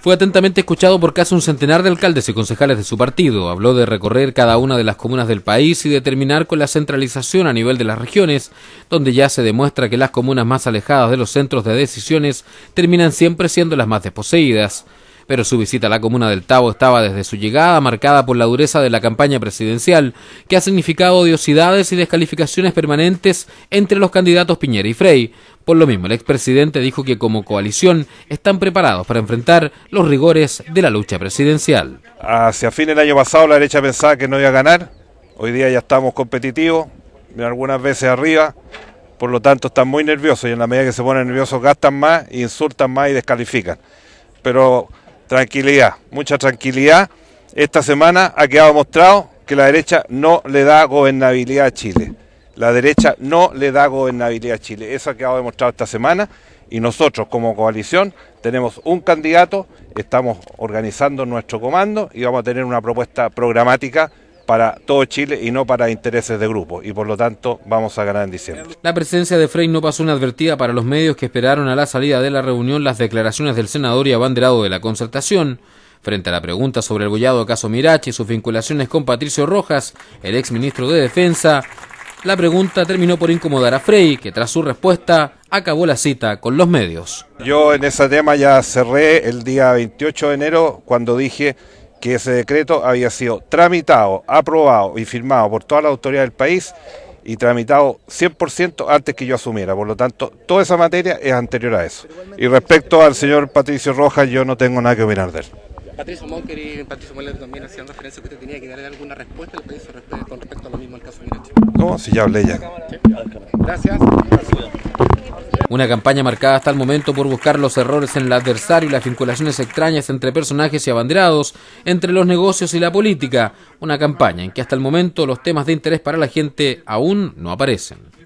Fue atentamente escuchado por casi un centenar de alcaldes y concejales de su partido. Habló de recorrer cada una de las comunas del país y de terminar con la centralización a nivel de las regiones, donde ya se demuestra que las comunas más alejadas de los centros de decisiones terminan siempre siendo las más desposeídas pero su visita a la comuna del Tabo estaba desde su llegada marcada por la dureza de la campaña presidencial, que ha significado odiosidades y descalificaciones permanentes entre los candidatos Piñera y Frey. Por lo mismo, el expresidente dijo que como coalición están preparados para enfrentar los rigores de la lucha presidencial. Hacia fin del año pasado la derecha pensaba que no iba a ganar, hoy día ya estamos competitivos, algunas veces arriba, por lo tanto están muy nerviosos y en la medida que se ponen nerviosos gastan más, insultan más y descalifican. Pero tranquilidad, mucha tranquilidad. Esta semana ha quedado demostrado que la derecha no le da gobernabilidad a Chile. La derecha no le da gobernabilidad a Chile. Eso ha quedado demostrado esta semana y nosotros como coalición tenemos un candidato, estamos organizando nuestro comando y vamos a tener una propuesta programática para todo Chile y no para intereses de grupo, y por lo tanto vamos a ganar en diciembre. La presencia de Frey no pasó inadvertida para los medios que esperaron a la salida de la reunión las declaraciones del senador y abanderado de la concertación. Frente a la pregunta sobre el gollado caso Mirachi... y sus vinculaciones con Patricio Rojas, el ex ministro de Defensa, la pregunta terminó por incomodar a Frey, que tras su respuesta acabó la cita con los medios. Yo en ese tema ya cerré el día 28 de enero cuando dije que ese decreto había sido tramitado, aprobado y firmado por todas las autoridades del país y tramitado 100% antes que yo asumiera. Por lo tanto, toda esa materia es anterior a eso. Y respecto al señor Patricio Rojas, yo no tengo nada que opinar de él. Patricio Monker y Patricio Moller también hacían referencia que usted tenía que darle alguna respuesta con respecto a lo mismo al caso Mirachi. No, si ya hablé ya. Gracias. Una campaña marcada hasta el momento por buscar los errores en el adversario y las vinculaciones extrañas entre personajes y abanderados, entre los negocios y la política. Una campaña en que hasta el momento los temas de interés para la gente aún no aparecen.